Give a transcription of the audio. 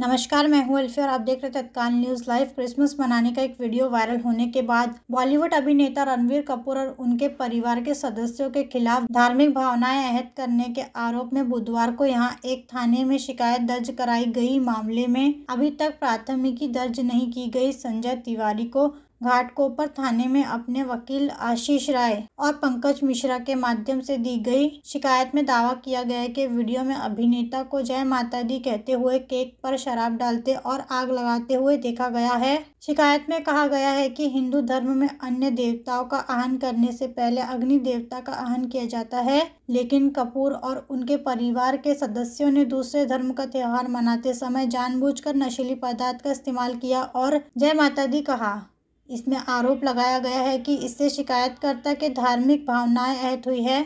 नमस्कार मैं हूं अल्फी और आप देख रहे तत्काल न्यूज लाइव क्रिसमस मनाने का एक वीडियो वायरल होने के बाद बॉलीवुड अभिनेता रणवीर कपूर और उनके परिवार के सदस्यों के खिलाफ धार्मिक भावनाएं अहत करने के आरोप में बुधवार को यहां एक थाने में शिकायत दर्ज कराई गई मामले में अभी तक प्राथमिकी दर्ज नहीं की गई संजय तिवारी को घाटकोपर थाने में अपने वकील आशीष राय और पंकज मिश्रा के माध्यम से दी गई शिकायत में दावा किया गया कि वीडियो में अभिनेता को जय माता दी कहते हुए केक पर शराब डालते और आग लगाते हुए देखा गया है शिकायत में कहा गया है कि हिंदू धर्म में अन्य देवताओं का आहन करने से पहले अग्नि देवता का आहन किया जाता है लेकिन कपूर और उनके परिवार के सदस्यों ने दूसरे धर्म का त्यौहार मनाते समय जानबूझकर नशीली पदार्थ का इस्तेमाल किया और जय माता दी कहा इसमें आरोप लगाया गया है कि इससे शिकायतकर्ता के धार्मिक भावनाएं अहित हुई हैं